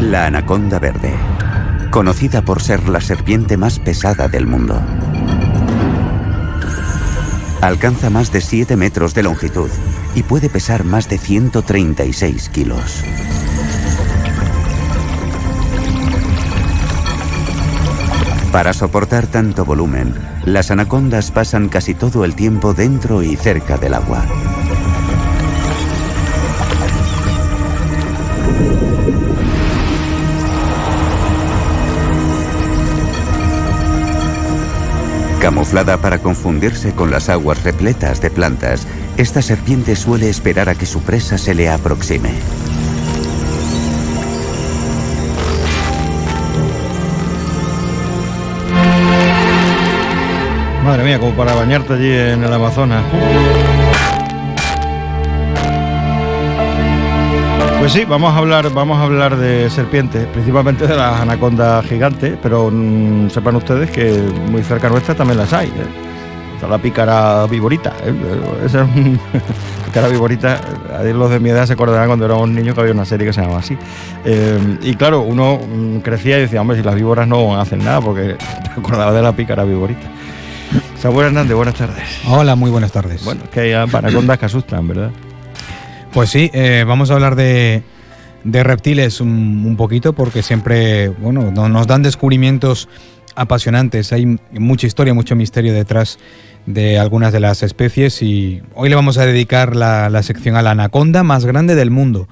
La anaconda verde, conocida por ser la serpiente más pesada del mundo. Alcanza más de 7 metros de longitud y puede pesar más de 136 kilos. Para soportar tanto volumen, las anacondas pasan casi todo el tiempo dentro y cerca del agua. Camuflada para confundirse con las aguas repletas de plantas, esta serpiente suele esperar a que su presa se le aproxime. Madre mía, como para bañarte allí en el Amazonas. Pues sí, vamos a hablar, vamos a hablar de serpientes, principalmente de las anacondas gigantes, pero mm, sepan ustedes que muy cerca nuestra también las hay. ¿eh? Está la pícara viborita. ¿eh? Eh, esa es un... pícara viborita. Los de mi edad se acordarán cuando éramos niños que había una serie que se llamaba así. y claro, uno mm, crecía y decía, hombre, si las víboras no hacen nada, porque acordaba de la pícara viborita buenas tardes. Hola, muy buenas tardes. Bueno, que hay anacondas que asustan, ¿verdad? Pues sí, eh, vamos a hablar de, reptiles un, poquito porque siempre bueno, nos dan descubrimientos apasionantes. Hay mucha historia, mucho misterio detrás de algunas de las especies y hoy le vamos a dedicar la, la sección a la anaconda más grande del mundo.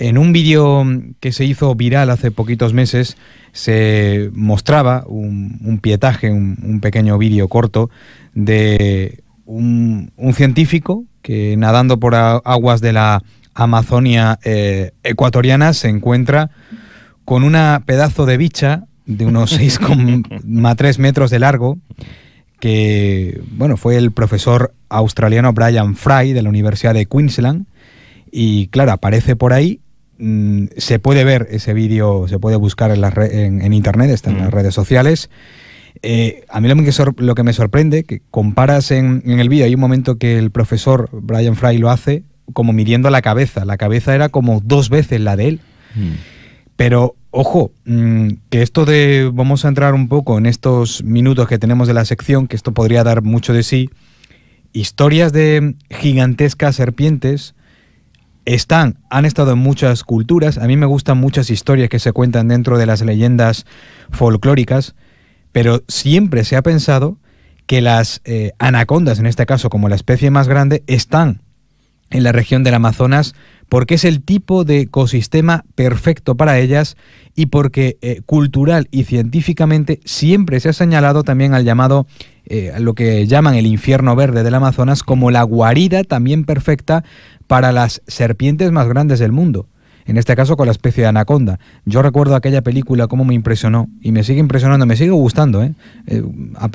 En un vídeo que se hizo viral hace poquitos meses se mostraba un, pietaje, un, pequeño vídeo corto de un, científico que nadando por aguas de la Amazonia eh, ecuatoriana se encuentra con una pedazo de bicha de unos 6,3 metros de largo que bueno, fue el profesor australiano Brian Fry de la Universidad de Queensland y claro, aparece por ahí Mm, se puede ver ese vídeo, se puede buscar en, internet, está en las mm. redes sociales. Eh, a mí lo que, me sorprende, que comparas en, el vídeo, hay un momento que el profesor Brian Fry lo hace como midiendo la cabeza. La cabeza era como dos veces la de él. Mm. Pero ojo, que esto de, vamos a entrar un poco en estos minutos que tenemos de la sección, que esto podría dar mucho de sí, historias de gigantescas serpientes están, han estado en muchas culturas. A mí me gustan muchas historias que se cuentan dentro de las leyendas folclóricas, pero siempre se ha pensado que las eh, anacondas, en este caso como la especie más grande, están en la región del Amazonas porque es el tipo de ecosistema perfecto para ellas y porque eh, cultural y científicamente siempre se ha señalado también al llamado eh, lo que llaman el infierno verde del Amazonas como la guarida también perfecta para las serpientes más grandes del mundo en este caso con la especie de anaconda. Yo recuerdo aquella película, cómo me impresionó, y me sigue impresionando, me sigue gustando. ¿eh? eh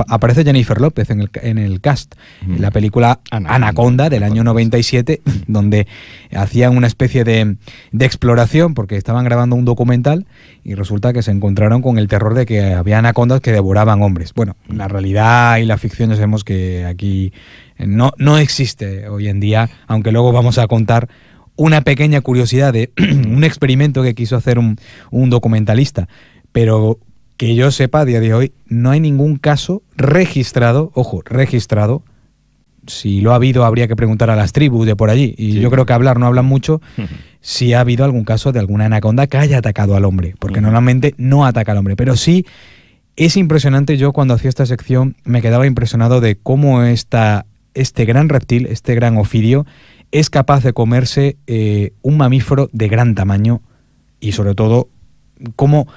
aparece Jennifer López en el, en el cast, en la mm. película anaconda, del año 97, mm. donde hacían una especie de, exploración, porque estaban grabando un documental, y resulta que se encontraron con el terror de que había anacondas que devoraban hombres. Bueno, mm. la realidad y la ficción ya sabemos que aquí no, no existe hoy en día, aunque luego vamos a contar una pequeña curiosidad de un experimento que quiso hacer un, documentalista, pero que yo sepa a día de hoy no hay ningún caso registrado, ojo, registrado, si lo ha habido habría que preguntar a las tribus de por allí. Y yo creo que hablar no hablan mucho. si ha habido algún caso de alguna anaconda que haya atacado al hombre, porque normalmente no ataca al hombre, pero sí es impresionante. Yo cuando hacía esta sección me quedaba impresionado de cómo está este gran reptil, este gran ofidio, es capaz de comerse eh, un mamífero de gran tamaño y sobre todo cómo,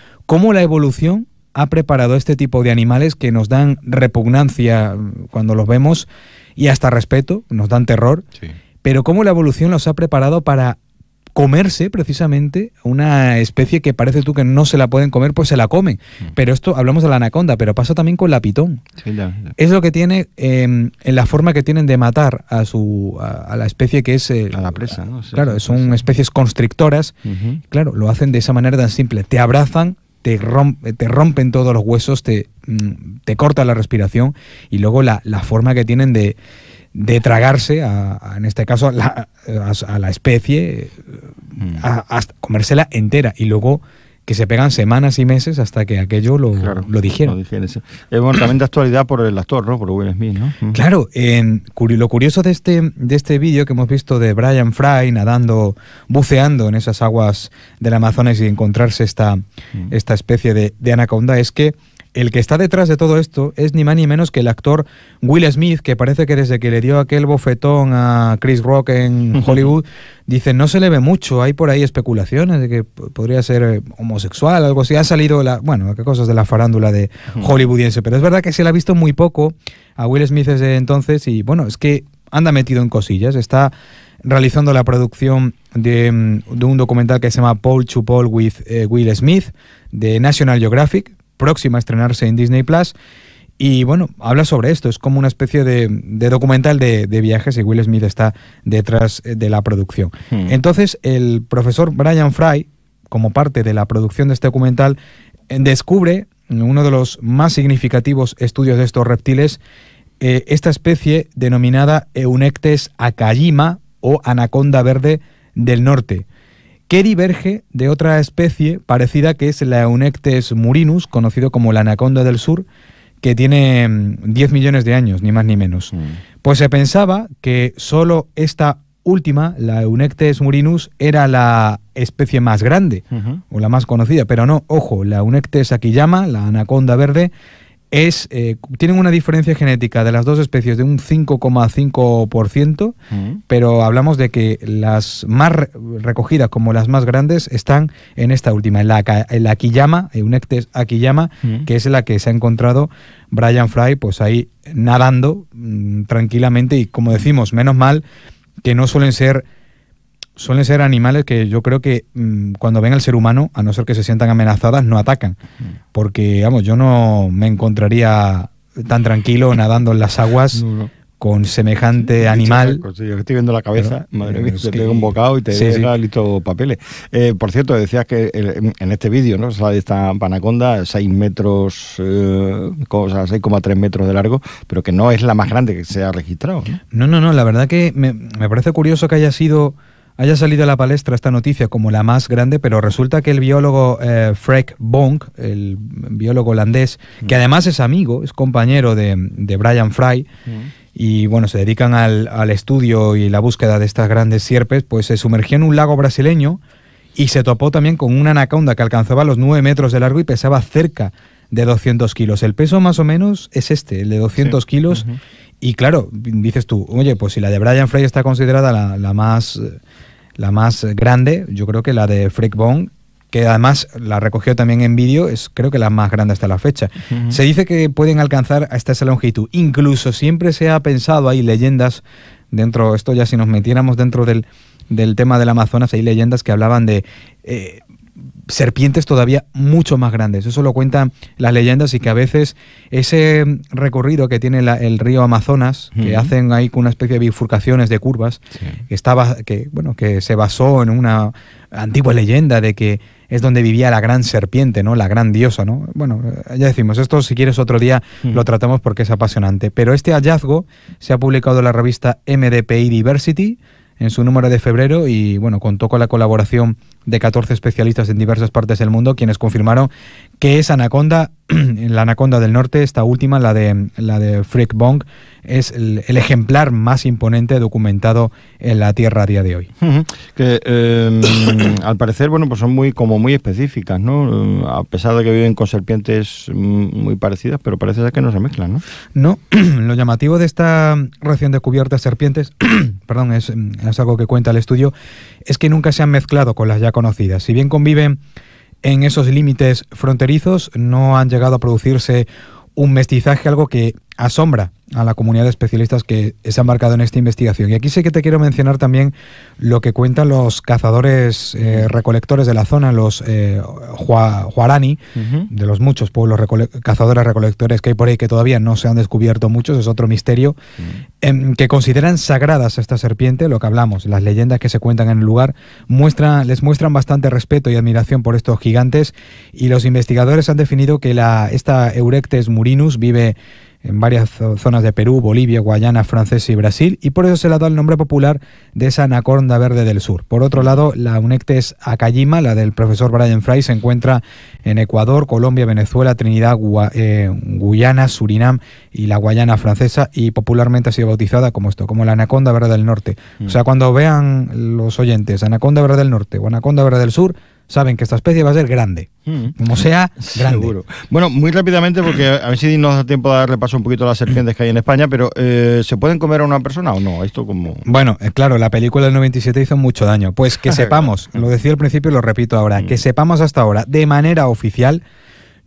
la evolución ha preparado este tipo de animales que nos dan repugnancia mm, cuando los vemos y hasta respeto, nos dan terror, pero cómo la evolución los ha preparado para comerse precisamente una especie que parece tú que no se la pueden comer, pues se la comen. Mm. Pero esto, hablamos de la anaconda, pero pasa también con la pitón. Es lo que tiene em, en la forma que tienen de matar a su a, la especie que es... Eh, a la presa, ¿no? claro, son especies constrictoras. Claro, lo hacen de esa manera tan simple. Te abrazan, te, eh, te, rompen todos los huesos, te, mm, te corta la respiración y luego la, la forma que tienen de, de tragarse, en este caso, a la, especie, mm. a comérsela entera y luego que se pegan semanas y meses hasta que aquello lo, dijeron. Es de actualidad por el actor, ¿no? Por Smith, ¿no? Mm. Claro, lo curioso de este, de este vídeo que hemos visto de Brian Fry nadando, buceando en esas aguas del Amazonas y encontrarse esta, mm. esta especie de anaconda es que el que está detrás de todo esto es ni más ni menos que el actor Will Smith, que parece que desde que le dio aquel bofetón a Chris Rock en Hollywood, dice, no se le ve mucho, hay por ahí especulaciones de que podría ser eh, homosexual, algo así. Ha salido, la, bueno, qué cosas de la farándula de hollywoodiense, pero es verdad que se le ha visto muy poco a Will Smith desde entonces y bueno, es que anda metido en cosillas, está realizando la producción de, mm, un documental que se llama Paul to Paul with eh, Will Smith de National Geographic, próxima a estrenarse en Disney Plus. Y bueno, habla sobre esto, es como una especie de, documental de, viajes y Will Smith está detrás eh, de la producción. Hmm. Entonces, el profesor Brian Fry, como parte de la producción de este documental, eh, descubre uno de los más significativos estudios de estos reptiles, eh, esta especie denominada Eunectes acayima o anaconda verde del norte, que diverge de otra especie parecida que es la Eunectes murinus, conocido como la anaconda del sur, que tiene 10 mm, millones de años, ni más ni menos. Mm. Pues se pensaba que solo esta última, la Eunectes murinus, era la especie más grande o la más conocida, pero no, ojo, la Eunectes aquiyama, la anaconda verde, es, eh, tienen una diferencia genética de las dos especies de un 5,5%, mm. pero hablamos de que las más recogidas como las más grandes están en esta última, en la, en Akiyama, mm. que es la que se ha encontrado Brian Fry, pues ahí nadando mm, tranquilamente y como decimos, menos mal que no suelen ser suelen ser animales que yo creo que mm, cuando ven al ser humano, a no ser que se sientan amenazadas, no atacan. Mm. Porque, vamos, yo no me encontraría tan tranquilo nadando en las aguas. con semejante animal. yo estoy viendo la cabeza, madre eh, mía, te que... pega un bocado y te sí, deja papeles. Eh, por cierto, decías que en este vídeo ¿no? de esta panaconda, 6 metros, eh, o sea, 6,3 metros de largo, pero que no es la más grande que se ha registrado. No, no, no, la verdad que me, parece curioso que haya sido haya salido a la palestra esta noticia como la más grande, pero resulta que el biólogo eh, Bonk, el biólogo holandés, que mm. además es amigo, es compañero de, Brian Fry, mm. y bueno, se dedican al, al estudio y la búsqueda de estas grandes sierpes, pues se sumergió en un lago brasileño y se topó también con una anaconda que alcanzaba los 9 metros de largo y pesaba cerca de 200 kilos. El peso más o menos es este, el de 200 kilos. Y claro, dices tú, oye, pues si la de Brian Frey está considerada la, la más, la más grande, yo creo que la de Freak Bone que además la recogió también en vídeo, es creo que la más grande hasta la fecha. Se dice que pueden alcanzar hasta esa longitud. Incluso siempre se ha pensado, hay leyendas dentro, esto ya si nos metiéramos dentro del, del tema del Amazonas, hay leyendas que hablaban de eh, serpientes todavía mucho más grandes. Eso lo cuentan las leyendas y que a veces ese recorrido que tiene el río Amazonas, que hacen ahí con una especie de bifurcaciones de curvas, que, estaba, que, bueno, que se basó en una antigua leyenda de que es donde vivía la gran serpiente, ¿no? La gran diosa, ¿no? Bueno, ya decimos, esto si quieres otro día lo tratamos porque es apasionante. Pero este hallazgo se ha publicado en la revista MDPI Diversity, en su número de febrero y bueno, contó con la colaboración de 14 especialistas en diversas partes del mundo, quienes confirmaron que esa anaconda, la anaconda del norte, esta última, la de, la de Frick Bong, es el, ejemplar más imponente documentado en la Tierra a día de hoy. Que em, al parecer, bueno, pues son muy como muy específicas, ¿no? A pesar de que viven con serpientes mm, muy parecidas, pero parece ser que no se mezclan, ¿no? No, lo llamativo de esta recién descubierta serpientes, perdón, es, es, algo que cuenta el estudio, es que nunca se han mezclado con las ya si bien conviven en esos límites fronterizos, no han llegado a producirse un mestizaje, algo que asombra a la comunidad de especialistas que se han marcado en esta investigación. Y aquí sí que te quiero mencionar también lo que cuentan los cazadores eh, recolectores de la zona, los eh, Juarani, de los muchos pueblos cazadores recolectores que hay por ahí que todavía no se han descubierto muchos, es otro misterio, em, que consideran sagradas a esta serpiente, lo que hablamos, las leyendas que se cuentan en el lugar, muestran, les muestran bastante respeto y admiración por estos gigantes y los investigadores han definido que la, esta Eurectes murinus vive en varias zonas de Perú, Bolivia, Guayana, Francesa y Brasil, y por eso se le da el nombre popular de esa anaconda verde del sur. Por otro lado, la Unectes acayima, la del profesor Brian Fry, se encuentra en Ecuador, Colombia, Venezuela, Trinidad, Guayana, eh, Surinam y la Guayana francesa, y popularmente ha sido bautizada como esto, como la anaconda verde del norte. O mm. sea, cuando vean los oyentes anaconda verde del norte o anaconda verde del sur, saben que esta especie va a ser grande. Hmm. Como sea, grande. Seguro. Bueno, muy rápidamente, porque a ver si nos da tiempo de darle paso un poquito a las serpientes que hay en España, pero eh, ¿se pueden comer a una persona o no? Esto como... Bueno, eh, claro, la película del 97 hizo mucho daño. Pues que sepamos, lo decía al principio y lo repito ahora, hmm. que sepamos hasta ahora, de manera oficial,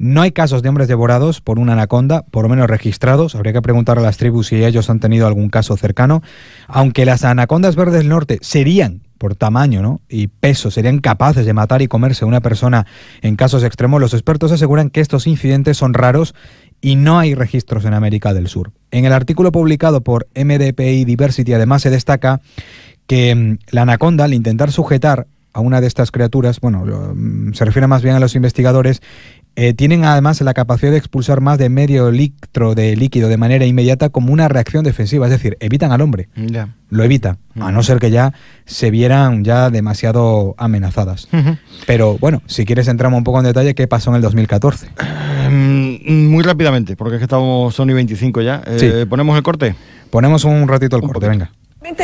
no hay casos de hombres devorados por una anaconda, por lo menos registrados. Habría que preguntar a las tribus si ellos han tenido algún caso cercano. Aunque las anacondas verdes del norte serían por tamaño ¿no? y peso serían capaces de matar y comerse a una persona en casos extremos, los expertos aseguran que estos incidentes son raros y no hay registros en América del Sur. En el artículo publicado por MDPI Diversity además se destaca que mm, la anaconda, al intentar sujetar a una de estas criaturas, bueno, mm, se refiere más bien a los investigadores, eh, tienen además la capacidad de expulsar más de medio litro de líquido de manera inmediata como una reacción defensiva, es decir, evitan al hombre. Lo evita, a no ser que ya se vieran ya demasiado amenazadas. Pero bueno, si quieres entramos un poco en detalle qué pasó en el 2014. Em, muy rápidamente, porque es que estamos Sony 25 ya. Eh, ¿Ponemos el corte? Ponemos un ratito el corte, venga.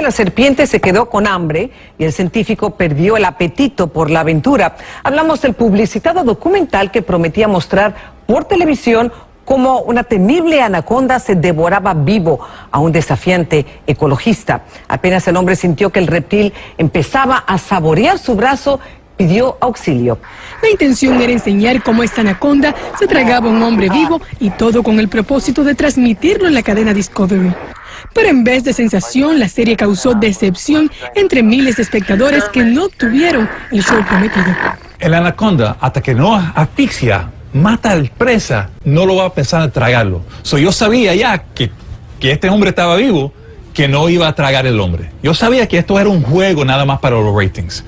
La serpiente se quedó con hambre y el científico perdió el apetito por la aventura. Hablamos del publicitado documental que prometía mostrar por televisión cómo una temible anaconda se devoraba vivo a un desafiante ecologista. Apenas el hombre sintió que el reptil empezaba a saborear su brazo, pidió auxilio. La intención era enseñar cómo esta anaconda se tragaba a un hombre vivo y todo con el propósito de transmitirlo en la cadena Discovery. Pero en vez de sensación, la serie causó decepción entre miles de espectadores que no tuvieron el show prometido. El anaconda, hasta que no asfixia, mata al presa, no lo va a pensar en tragarlo. yo sabía ya que, que este hombre estaba vivo, que no iba a tragar el hombre. Yo sabía que esto era un juego nada más para los ratings.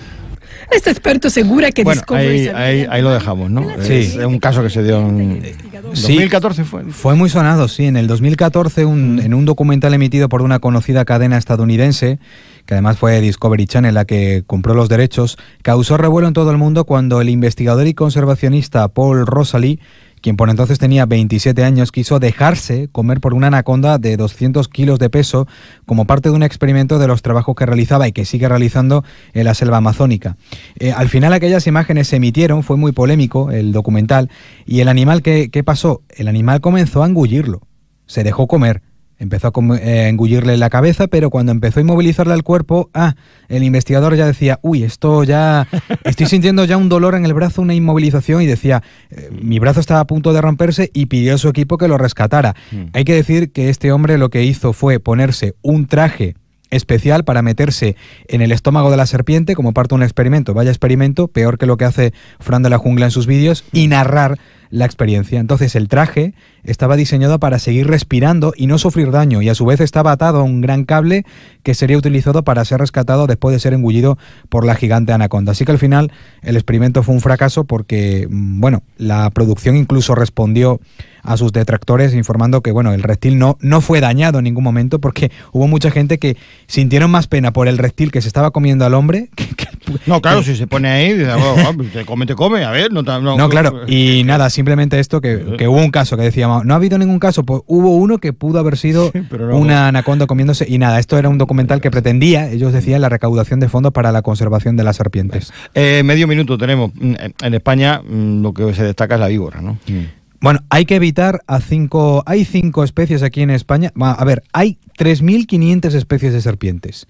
Este experto segura que bueno, ahí, ahí, lo dejamos, ¿no? Sí. Es un caso que se dio en el 2014 fue. Fue muy sonado, sí. En el 2014, un, mm. en un documental emitido por una conocida cadena estadounidense, que además fue Discovery Channel la que compró los derechos, causó revuelo en todo el mundo cuando el investigador y conservacionista Paul Rosalie quien por entonces tenía 27 años, quiso dejarse comer por una anaconda de 200 kilos de peso como parte de un experimento de los trabajos que realizaba y que sigue realizando en la selva amazónica. Eh, al final aquellas imágenes se emitieron, fue muy polémico el documental, y el animal, ¿qué, pasó? El animal comenzó a engullirlo, se dejó comer Empezó a eh, engullirle la cabeza, pero cuando empezó a inmovilizarle el cuerpo, ah, el investigador ya decía, uy, esto ya, estoy sintiendo ya un dolor en el brazo, una inmovilización, y decía, eh, mi brazo estaba a punto de romperse y pidió a su equipo que lo rescatara. Mm. Hay que decir que este hombre lo que hizo fue ponerse un traje especial para meterse en el estómago de la serpiente como parte de un experimento, vaya experimento, peor que lo que hace Fran de la Jungla en sus vídeos, y mm. narrar la experiencia. Entonces el traje estaba diseñado para seguir respirando y no sufrir daño y a su vez estaba atado a un gran cable que sería utilizado para ser rescatado después de ser engullido por la gigante anaconda. Así que al final el experimento fue un fracaso porque, mm, bueno, la producción incluso respondió a sus detractores informando que, bueno, el reptil no, no fue dañado en ningún momento porque hubo mucha gente que sintieron más pena por el reptil que se estaba comiendo al hombre no, claro, si se pone ahí, ah, te come, te come, a ver, no... no claro, y nada, simplemente esto, que, hubo un caso que decíamos, no ha habido ningún caso, pues hubo uno que pudo haber sido una anaconda comiéndose y nada, esto era un documental que pretendía, ellos decían, la recaudación de fondos para la conservación de las serpientes. Eh, medio minuto tenemos. Mm, en España mm, lo que se destaca es la víbora, ¿no? Mm. Bueno, hay que evitar a cinco. Hay cinco especies aquí en España. A ver, hay 3.500 especies de serpientes.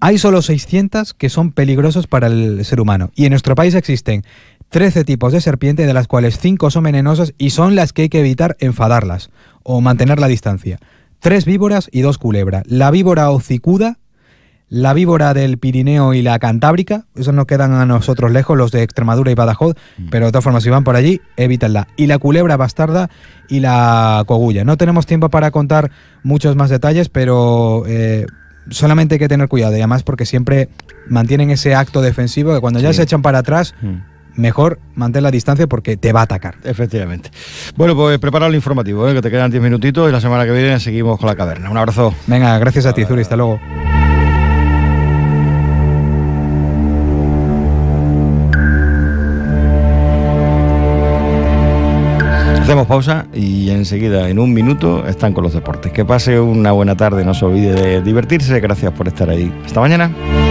Hay solo 600 que son peligrosas para el ser humano. Y en nuestro país existen 13 tipos de serpiente, de las cuales 5 son venenosas y son las que hay que evitar enfadarlas o mantener la distancia. Tres víboras y dos culebras. La víbora hocicuda, la víbora del Pirineo y la Cantábrica, esos nos quedan a nosotros lejos, los de Extremadura y Badajoz, mm. pero de todas formas, si van por allí, evítanla. Y la culebra bastarda y la cogulla. No tenemos tiempo para contar muchos más detalles, pero eh, solamente hay que tener cuidado, y además porque siempre mantienen ese acto defensivo que cuando ya se echan para atrás. Mm mejor mantén la distancia porque te va a atacar. Efectivamente. Bueno, pues prepara el informativo, ¿eh? que te quedan 10 minutitos y la semana que viene seguimos con la caverna. Un abrazo. Venga, gracias a, a ti, Zuri. Hasta luego. Hacemos pausa y enseguida, en un minuto, están con los deportes. Que pase una buena tarde, no se olvide de divertirse. Gracias por estar ahí. Hasta mañana.